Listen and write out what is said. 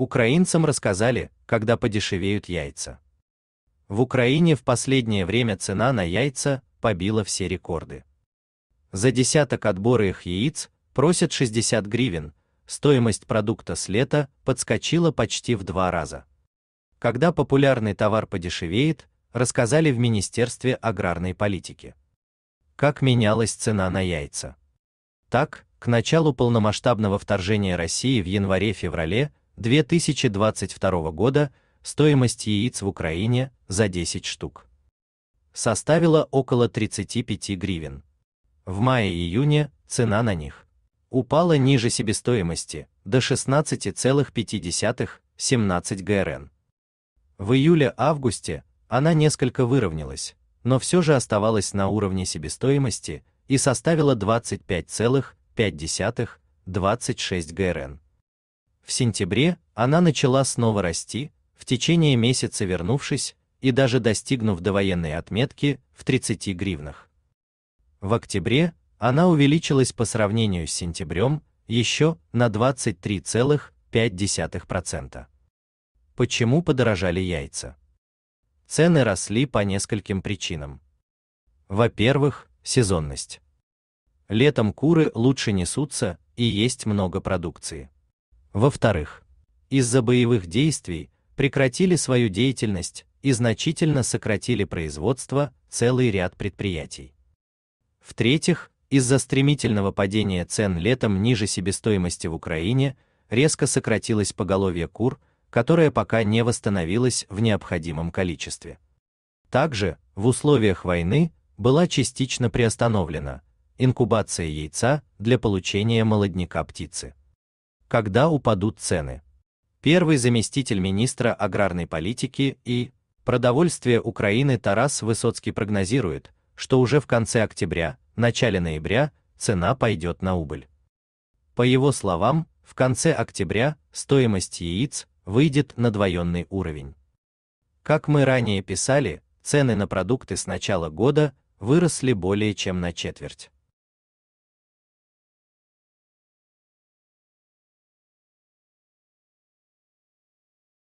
Украинцам рассказали, когда подешевеют яйца. В Украине в последнее время цена на яйца побила все рекорды. За десяток отборных яиц просят 60 гривен, стоимость продукта с лета подскочила почти в два раза. Когда популярный товар подешевеет, рассказали в Министерстве аграрной политики. Как менялась цена на яйца? Так, к началу полномасштабного вторжения России в январе-феврале 2022 года стоимость яиц в Украине за 10 штук составила около 35 гривен. В мае-июне цена на них упала ниже себестоимости до 16,5-17 ГРН. В июле-августе она несколько выровнялась, но все же оставалась на уровне себестоимости и составила 25,5-26 ГРН. В сентябре она начала снова расти, в течение месяца вернувшись и даже достигнув довоенной отметки в 30 гривнах. В октябре она увеличилась по сравнению с сентябрем еще на 23,5%. Почему подорожали яйца? Цены росли по нескольким причинам. Во-первых, сезонность. Летом куры лучше несутся и есть много продукции. Во-вторых, из-за боевых действий прекратили свою деятельность и значительно сократили производство целый ряд предприятий. В-третьих, из-за стремительного падения цен летом ниже себестоимости в Украине резко сократилось поголовье кур, которое пока не восстановилось в необходимом количестве. Также, в условиях войны была частично приостановлена инкубация яйца для получения молодняка птицы когда упадут цены. Первый заместитель министра аграрной политики и продовольствия Украины Тарас Высоцкий прогнозирует, что уже в конце октября, начале ноября цена пойдет на убыль. По его словам, в конце октября стоимость яиц выйдет на двоенный уровень. Как мы ранее писали, цены на продукты с начала года выросли более чем на четверть.